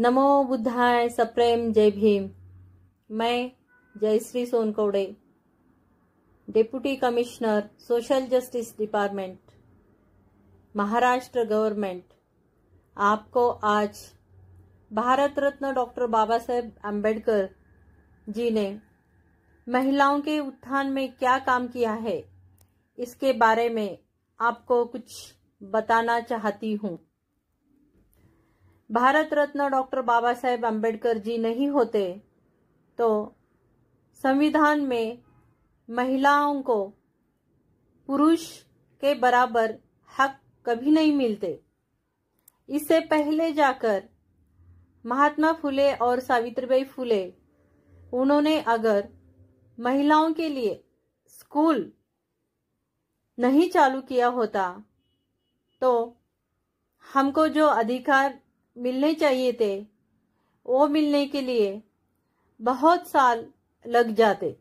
नमो बुद्धाय सप्रेम जय भीम मैं Jayshree Sonkode deputy commissioner social justice department Maharashtra government आपको आज भारत रत्न डॉक्टर बाबा साहेब अम्बेडकर जी ने महिलाओं के उत्थान में क्या काम किया है इसके बारे में आपको कुछ बताना चाहती हूँ भारत रत्न डॉक्टर बाबा साहेब अम्बेडकर जी नहीं होते तो संविधान में महिलाओं को पुरुष के बराबर हक कभी नहीं मिलते इससे पहले जाकर महात्मा फुले और सावित्रीबाई फुले उन्होंने अगर महिलाओं के लिए स्कूल नहीं चालू किया होता तो हमको जो अधिकार मिलने चाहिए थे वो मिलने के लिए बहुत साल लग जाते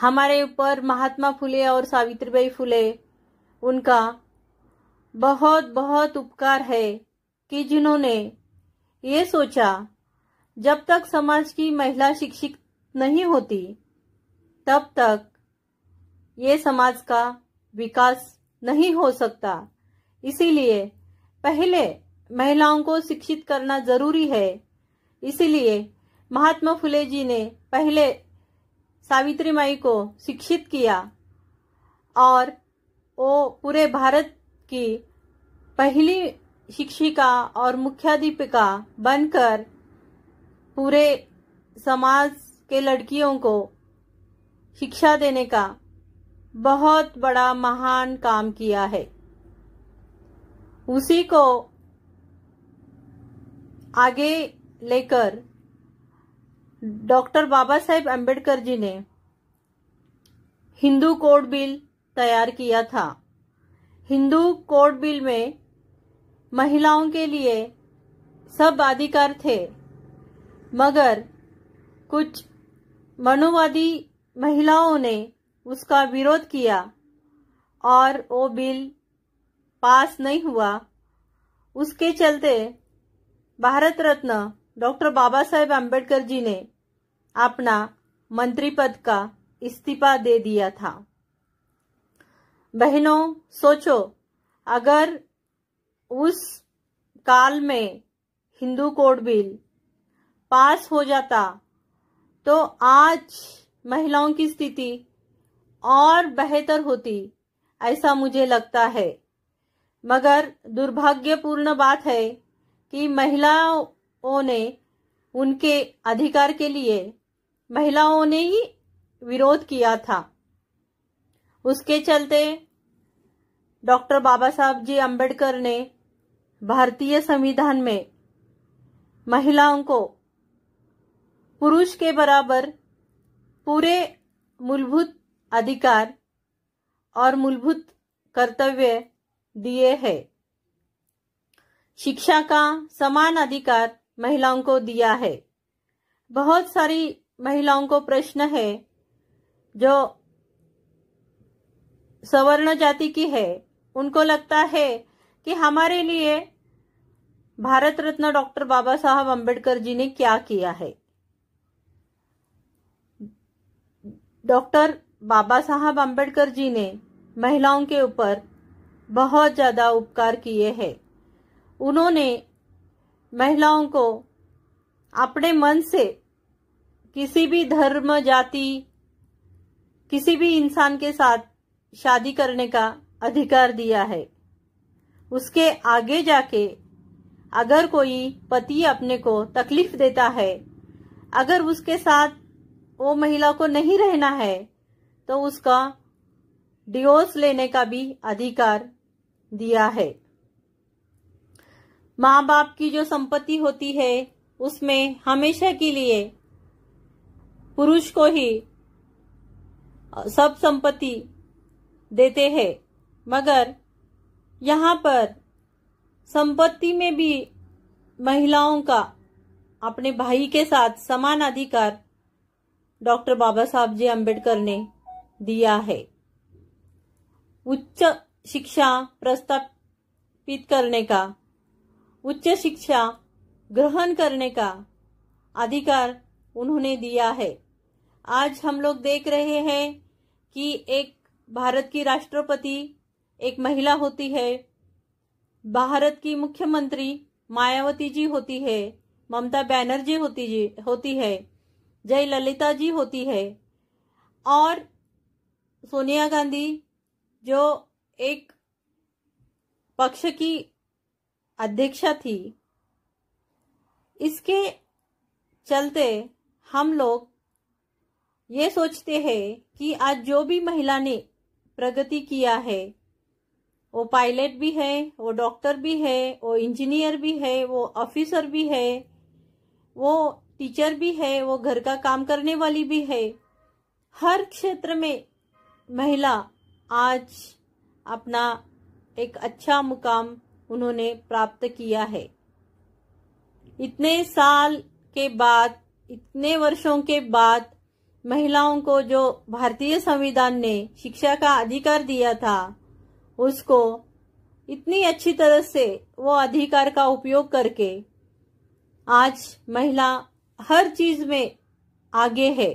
हमारे ऊपर महात्मा फुले और सावित्रीबाई फुले उनका बहुत बहुत उपकार है कि जिन्होंने ये सोचा जब तक समाज की महिला शिक्षित नहीं होती तब तक ये समाज का विकास नहीं हो सकता इसीलिए पहले महिलाओं को शिक्षित करना जरूरी है इसलिए महात्मा फुले जी ने पहले सावित्री माई को शिक्षित किया और वो पूरे भारत की पहली शिक्षिका और मुख्याधिपिका बनकर पूरे समाज के लड़कियों को शिक्षा देने का बहुत बड़ा महान काम किया है उसी को आगे लेकर डॉक्टर बाबा साहेब अम्बेडकर जी ने हिंदू कोड बिल तैयार किया था हिंदू कोड बिल में महिलाओं के लिए सब अधिकार थे मगर कुछ मनुवादी महिलाओं ने उसका विरोध किया और वो बिल पास नहीं हुआ उसके चलते भारत रत्न डॉक्टर बाबा साहेब अम्बेडकर जी ने अपना मंत्री पद का इस्तीफा दे दिया था बहनों सोचो अगर उस काल में हिंदू कोड बिल पास हो जाता तो आज महिलाओं की स्थिति और बेहतर होती ऐसा मुझे लगता है मगर दुर्भाग्यपूर्ण बात है कि महिलाओं ने उनके अधिकार के लिए महिलाओं ने ही विरोध किया था उसके चलते डॉक्टर बाबा साहब जी अम्बेडकर ने भारतीय संविधान में महिलाओं को पुरुष के बराबर पूरे मूलभूत अधिकार और मूलभूत कर्तव्य दिए हैं शिक्षा का समान अधिकार महिलाओं को दिया है बहुत सारी महिलाओं को प्रश्न है जो सवर्ण जाति की है उनको लगता है कि हमारे लिए भारत रत्न डॉक्टर बाबा साहब अम्बेडकर जी ने क्या किया है डॉक्टर बाबा साहब अम्बेडकर जी ने महिलाओं के ऊपर बहुत ज्यादा उपकार किए हैं उन्होंने महिलाओं को अपने मन से किसी भी धर्म जाति किसी भी इंसान के साथ शादी करने का अधिकार दिया है उसके आगे जाके अगर कोई पति अपने को तकलीफ देता है अगर उसके साथ वो महिला को नहीं रहना है तो उसका डिवोर्स लेने का भी अधिकार दिया है माँ बाप की जो संपत्ति होती है उसमें हमेशा के लिए पुरुष को ही सब संपत्ति देते हैं मगर यहाँ पर संपत्ति में भी महिलाओं का अपने भाई के साथ समान अधिकार डॉक्टर बाबा साहब जी अम्बेडकर ने दिया है उच्च शिक्षा प्रस्तावित करने का उच्च शिक्षा ग्रहण करने का अधिकार उन्होंने दिया है आज हम लोग देख रहे हैं कि एक भारत की राष्ट्रपति एक महिला होती है भारत की मुख्यमंत्री मायावती जी होती है ममता बैनर्जी होती जी होती है जय ललिता जी होती है और सोनिया गांधी जो एक पक्ष की अध्यक्षा थी इसके चलते हम लोग ये सोचते हैं कि आज जो भी महिला ने प्रगति किया है वो पायलट भी है वो डॉक्टर भी है वो इंजीनियर भी है वो ऑफिसर भी है वो टीचर भी है वो घर का काम करने वाली भी है हर क्षेत्र में महिला आज अपना एक अच्छा मुकाम उन्होंने प्राप्त किया है इतने साल के बाद इतने वर्षों के बाद महिलाओं को जो भारतीय संविधान ने शिक्षा का अधिकार दिया था उसको इतनी अच्छी तरह से वो अधिकार का उपयोग करके आज महिला हर चीज में आगे है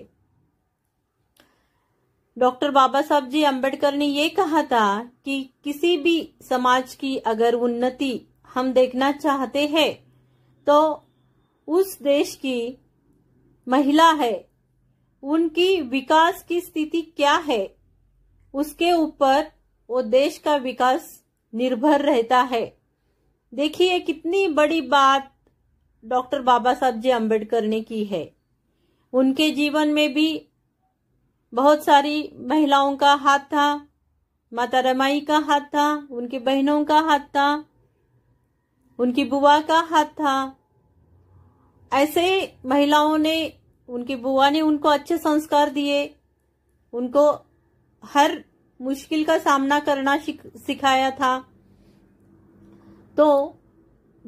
डॉक्टर बाबा साहब जी अम्बेडकर ने ये कहा था कि किसी भी समाज की अगर उन्नति हम देखना चाहते हैं तो उस देश की महिला है उनकी विकास की स्थिति क्या है उसके ऊपर वो देश का विकास निर्भर रहता है देखिए कितनी बड़ी बात डॉक्टर बाबा साहब जी अम्बेडकर ने की है उनके जीवन में भी बहुत सारी महिलाओं का हाथ था माता रमाई का हाथ था उनकी बहनों का हाथ था उनकी बुआ का हाथ था ऐसे महिलाओं ने उनकी बुआ ने उनको अच्छे संस्कार दिए उनको हर मुश्किल का सामना करना सिखाया था तो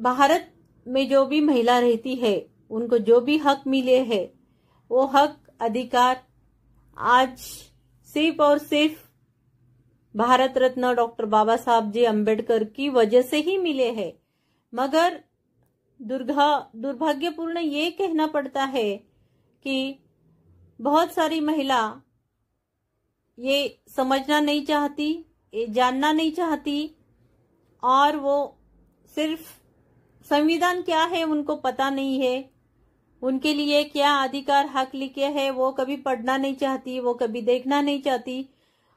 भारत में जो भी महिला रहती है उनको जो भी हक मिले हैं वो हक अधिकार आज सिर्फ और सिर्फ भारत रत्न डॉक्टर बाबा साहब जी अम्बेडकर की वजह से ही मिले हैं मगर दुर्गा दुर्भाग्यपूर्ण ये कहना पड़ता है कि बहुत सारी महिला ये समझना नहीं चाहती ये जानना नहीं चाहती और वो सिर्फ संविधान क्या है उनको पता नहीं है उनके लिए क्या अधिकार हक लिखे है वो कभी पढ़ना नहीं चाहती वो कभी देखना नहीं चाहती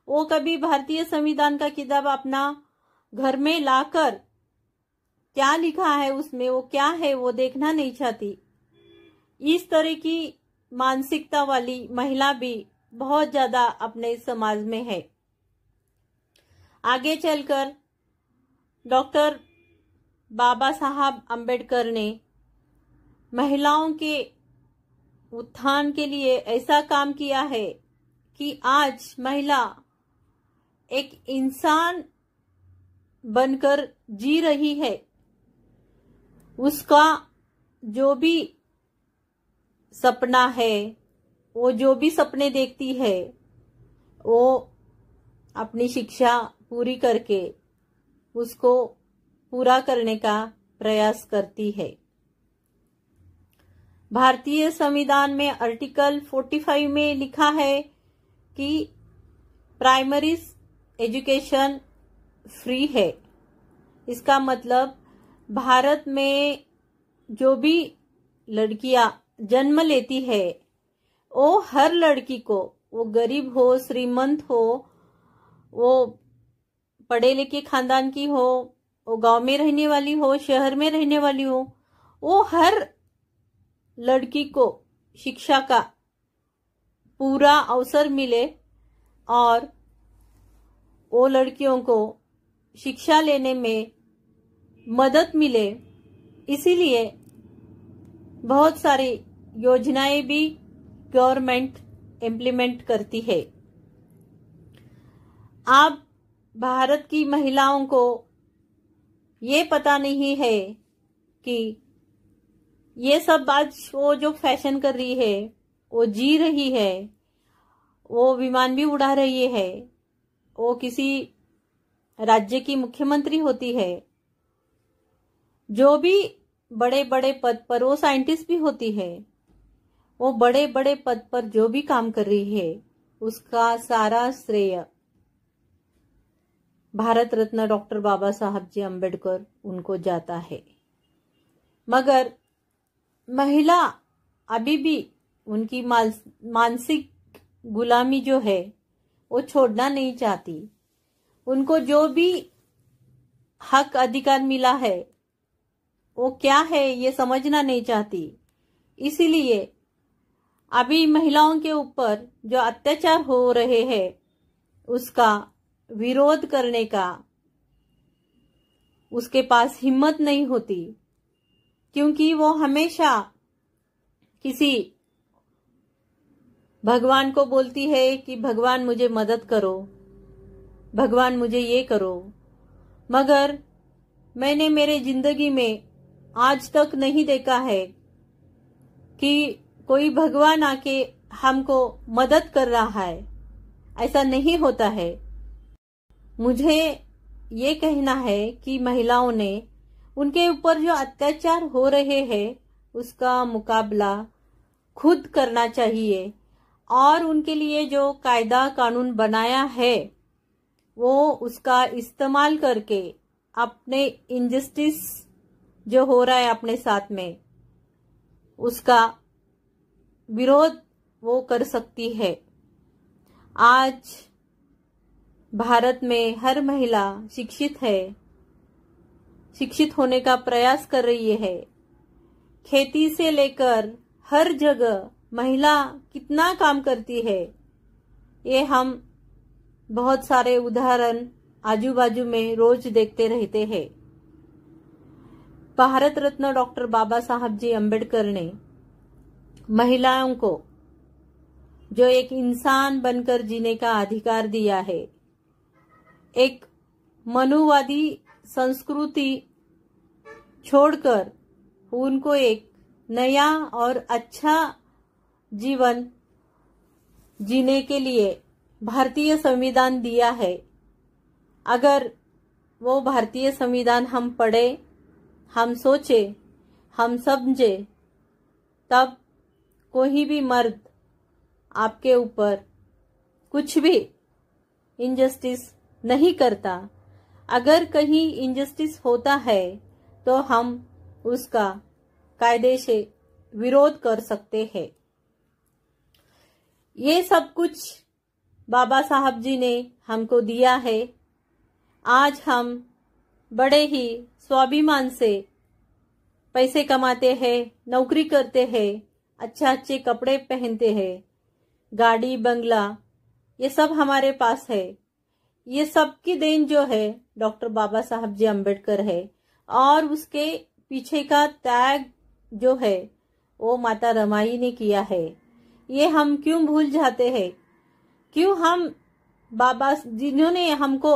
वो कभी भारतीय संविधान का किताब अपना घर में लाकर क्या लिखा है उसमें वो क्या है वो देखना नहीं चाहती इस तरह की मानसिकता वाली महिला भी बहुत ज्यादा अपने समाज में है आगे चलकर डॉक्टर बाबा साहब अंबेडकर ने महिलाओं के उत्थान के लिए ऐसा काम किया है कि आज महिला एक इंसान बनकर जी रही है उसका जो भी सपना है वो जो भी सपने देखती है वो अपनी शिक्षा पूरी करके उसको पूरा करने का प्रयास करती है भारतीय संविधान में आर्टिकल 45 में लिखा है कि प्राइमरी एजुकेशन फ्री है इसका मतलब भारत में जो भी लड़कियां जन्म लेती है वो हर लड़की को वो गरीब हो श्रीमंत हो वो पढ़े लिखे खानदान की हो वो गांव में रहने वाली हो शहर में रहने वाली हो वो हर लड़की को शिक्षा का पूरा अवसर मिले और वो लड़कियों को शिक्षा लेने में मदद मिले इसीलिए बहुत सारी योजनाएं भी गवर्नमेंट इम्प्लीमेंट करती है आप भारत की महिलाओं को ये पता नहीं है कि ये सब आज वो जो फैशन कर रही है वो जी रही है वो विमान भी उड़ा रही है वो किसी राज्य की मुख्यमंत्री होती है जो भी बड़े बड़े पद पर वो साइंटिस्ट भी होती है वो बड़े बड़े पद पर जो भी काम कर रही है उसका सारा श्रेय भारत रत्न डॉक्टर बाबा साहब जी अंबेडकर उनको जाता है मगर महिला अभी भी उनकी मानसिक गुलामी जो है वो छोड़ना नहीं चाहती उनको जो भी हक अधिकार मिला है वो क्या है ये समझना नहीं चाहती इसीलिए अभी महिलाओं के ऊपर जो अत्याचार हो रहे हैं उसका विरोध करने का उसके पास हिम्मत नहीं होती क्योंकि वो हमेशा किसी भगवान को बोलती है कि भगवान मुझे मदद करो भगवान मुझे ये करो मगर मैंने मेरे जिंदगी में आज तक नहीं देखा है कि कोई भगवान आके हमको मदद कर रहा है ऐसा नहीं होता है मुझे ये कहना है कि महिलाओं ने उनके ऊपर जो अत्याचार हो रहे हैं उसका मुकाबला खुद करना चाहिए और उनके लिए जो कायदा कानून बनाया है वो उसका इस्तेमाल करके अपने इनजस्टिस जो हो रहा है अपने साथ में उसका विरोध वो कर सकती है आज भारत में हर महिला शिक्षित है शिक्षित होने का प्रयास कर रही है खेती से लेकर हर जगह महिला कितना काम करती है ये हम बहुत सारे उदाहरण आजू बाजू में रोज देखते रहते हैं भारत रत्न डॉक्टर बाबा साहब जी अम्बेडकर ने महिलाओं को जो एक इंसान बनकर जीने का अधिकार दिया है एक मनुवादी संस्कृति छोड़कर उनको एक नया और अच्छा जीवन जीने के लिए भारतीय संविधान दिया है अगर वो भारतीय संविधान हम पढ़े हम सोचे हम समझे तब कोई भी मर्द आपके ऊपर कुछ भी इंजस्टिस नहीं करता अगर कहीं इंजस्टिस होता है तो हम उसका कायदे से विरोध कर सकते हैं ये सब कुछ बाबा साहब जी ने हमको दिया है आज हम बड़े ही स्वाभिमान से पैसे कमाते हैं नौकरी करते हैं अच्छे अच्छे कपड़े पहनते हैं गाड़ी बंगला ये सब हमारे पास है ये सब की देन जो है डॉक्टर बाबा साहब जी अम्बेडकर है और उसके पीछे का त्याग जो है वो माता रमाई ने किया है ये हम क्यों भूल जाते हैं क्यों हम बाबा जिन्होंने हमको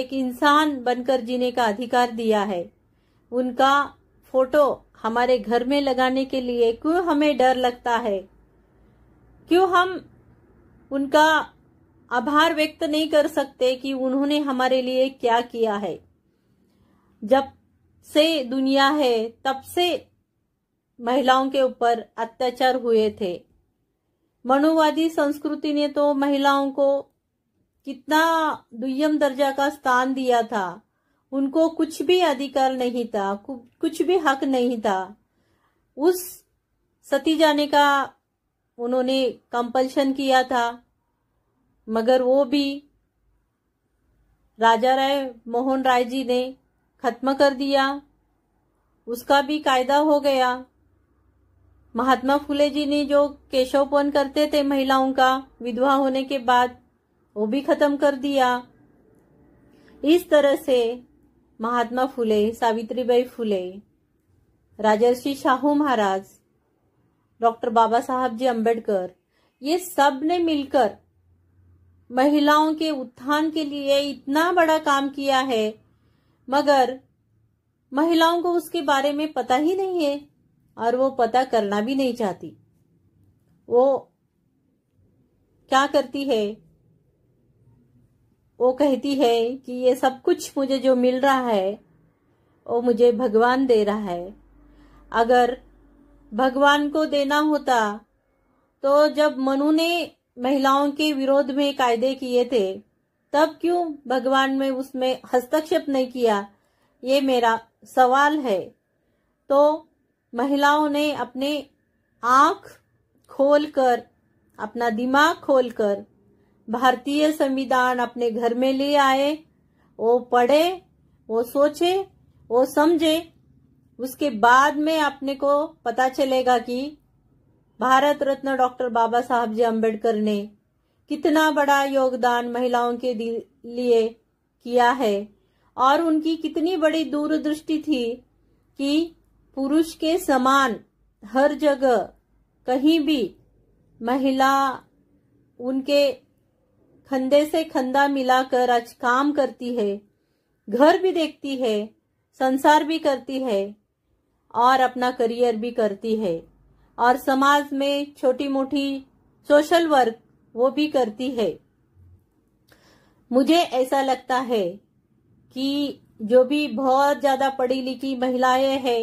एक इंसान बनकर जीने का अधिकार दिया है उनका फोटो हमारे घर में लगाने के लिए क्यों हमें डर लगता है क्यों हम उनका आभार व्यक्त नहीं कर सकते कि उन्होंने हमारे लिए क्या किया है जब से दुनिया है तब से महिलाओं के ऊपर अत्याचार हुए थे मनोवादी संस्कृति ने तो महिलाओं को कितना दुय्यम दर्जा का स्थान दिया था उनको कुछ भी अधिकार नहीं था कुछ भी हक नहीं था उस सती जाने का उन्होंने कंपल्शन किया था मगर वो भी राजा राय मोहन राय जी ने खत्म कर दिया उसका भी कायदा हो गया महात्मा फुले जी ने जो केशवपन करते थे महिलाओं का विधवा होने के बाद वो भी खत्म कर दिया इस तरह से महात्मा फुले सावित्रीबाई फुले राजर्षि शाहू महाराज डॉक्टर बाबा साहब जी अम्बेडकर ये सब ने मिलकर महिलाओं के उत्थान के लिए इतना बड़ा काम किया है मगर महिलाओं को उसके बारे में पता ही नहीं है और वो पता करना भी नहीं चाहती वो क्या करती है वो कहती है कि ये सब कुछ मुझे जो मिल रहा है वो मुझे भगवान दे रहा है अगर भगवान को देना होता तो जब मनु ने महिलाओं के विरोध में कायदे किए थे तब क्यों भगवान ने उसमें हस्तक्षेप नहीं किया ये मेरा सवाल है तो महिलाओं ने अपने आंख खोलकर अपना दिमाग खोलकर भारतीय संविधान अपने घर में ले आए वो पढ़े वो सोचे वो समझे उसके बाद में अपने को पता चलेगा कि भारत रत्न डॉक्टर बाबा साहब जी अम्बेडकर ने कितना बड़ा योगदान महिलाओं के लिए किया है और उनकी कितनी बड़ी दूरदृष्टि थी कि पुरुष के समान हर जगह कहीं भी महिला उनके खंदे से खंदा मिलाकर आज काम करती है घर भी देखती है संसार भी करती है और अपना करियर भी करती है और समाज में छोटी मोटी सोशल वर्क वो भी करती है मुझे ऐसा लगता है कि जो भी बहुत ज्यादा पढ़ी लिखी महिलाएं हैं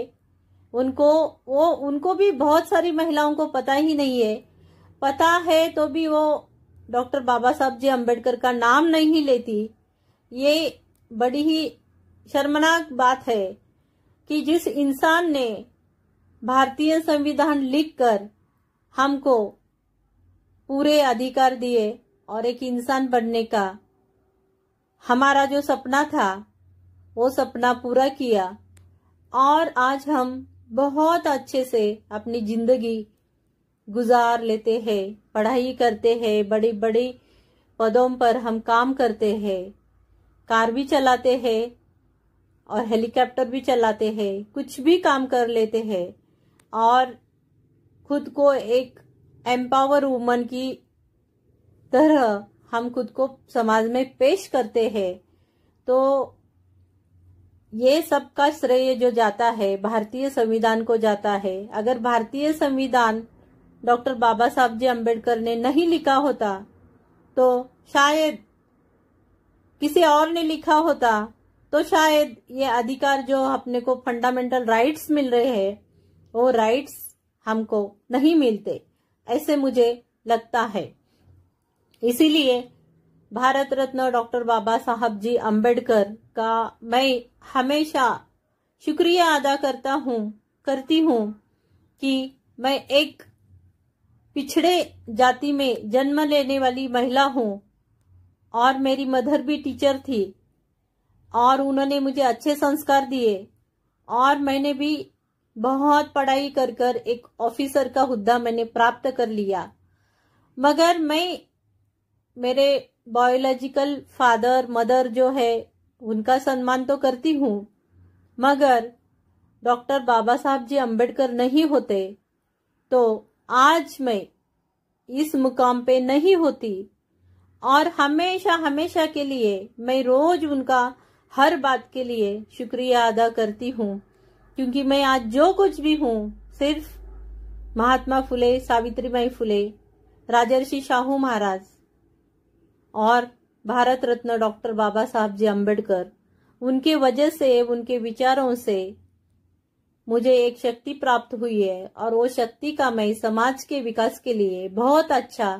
उनको वो उनको भी बहुत सारी महिलाओं को पता ही नहीं है पता है तो भी वो डॉक्टर बाबा साहब जी अम्बेडकर का नाम नहीं लेती ये बड़ी ही शर्मनाक बात है कि जिस इंसान ने भारतीय संविधान लिखकर हमको पूरे अधिकार दिए और एक इंसान बनने का हमारा जो सपना था वो सपना पूरा किया और आज हम बहुत अच्छे से अपनी जिंदगी गुजार लेते हैं पढ़ाई करते हैं बड़ी बड़ी पदों पर हम काम करते हैं कार भी चलाते हैं और हेलीकॉप्टर भी चलाते हैं कुछ भी काम कर लेते हैं और खुद को एक एम्पावर वुमन की तरह हम खुद को समाज में पेश करते हैं तो ये सब का श्रेय जो जाता है भारतीय संविधान को जाता है अगर भारतीय संविधान डॉक्टर बाबा साहब जी अम्बेडकर ने नहीं लिखा होता तो शायद किसी और ने लिखा होता तो शायद ये अधिकार जो अपने को फंडामेंटल राइट्स मिल रहे हैं वो राइट्स हमको नहीं मिलते ऐसे मुझे लगता है इसीलिए भारत रत्न डॉक्टर बाबा साहब जी अम्बेडकर का मैं हमेशा शुक्रिया अदा करता हूँ करती हूँ कि मैं एक पिछड़े जाति में जन्म लेने वाली महिला हूँ और मेरी मदर भी टीचर थी और उन्होंने मुझे अच्छे संस्कार दिए और मैंने भी बहुत पढ़ाई कर कर एक ऑफिसर का हुद्दा मैंने प्राप्त कर लिया मगर मैं मेरे बायोलॉजिकल फादर मदर जो है उनका सम्मान तो करती हूँ मगर डॉक्टर बाबा साहब जी अम्बेडकर नहीं होते तो आज मैं इस मुकाम पे नहीं होती और हमेशा हमेशा के लिए मैं रोज उनका हर बात के लिए शुक्रिया अदा करती हूँ क्योंकि मैं आज जो कुछ भी हूँ सिर्फ महात्मा फुले सावित्रीबाई फुले राजर्षि शाहू महाराज और भारत रत्न डॉक्टर बाबा साहब जी अम्बेडकर उनके वजह से उनके विचारों से मुझे एक शक्ति प्राप्त हुई है और वो शक्ति का मैं समाज के विकास के लिए बहुत अच्छा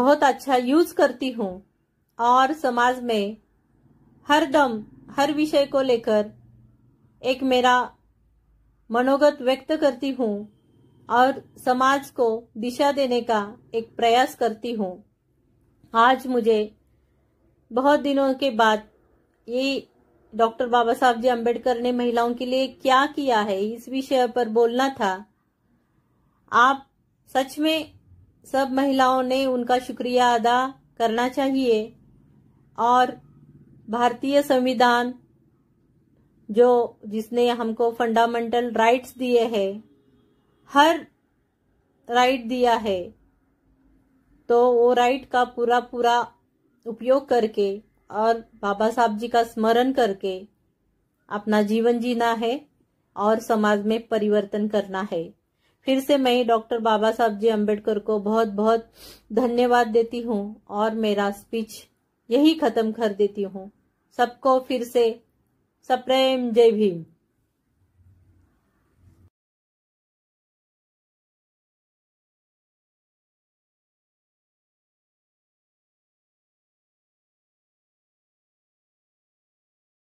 बहुत अच्छा यूज करती हूँ और समाज में हर दम हर विषय को लेकर एक मेरा मनोगत व्यक्त करती हूँ और समाज को दिशा देने का एक प्रयास करती हूँ आज मुझे बहुत दिनों के बाद ये डॉक्टर बाबा साहब जी अम्बेडकर ने महिलाओं के लिए क्या किया है इस विषय पर बोलना था आप सच में सब महिलाओं ने उनका शुक्रिया अदा करना चाहिए और भारतीय संविधान जो जिसने हमको फंडामेंटल राइट्स दिए हैं हर राइट दिया है तो वो राइट का पूरा पूरा उपयोग करके और बाबा साहब जी का स्मरण करके अपना जीवन जीना है और समाज में परिवर्तन करना है फिर से मैं डॉक्टर बाबा साहब जी अम्बेडकर को बहुत बहुत धन्यवाद देती हूँ और मेरा स्पीच यही खत्म कर देती हूँ सबको फिर से सप्रेम जय भीम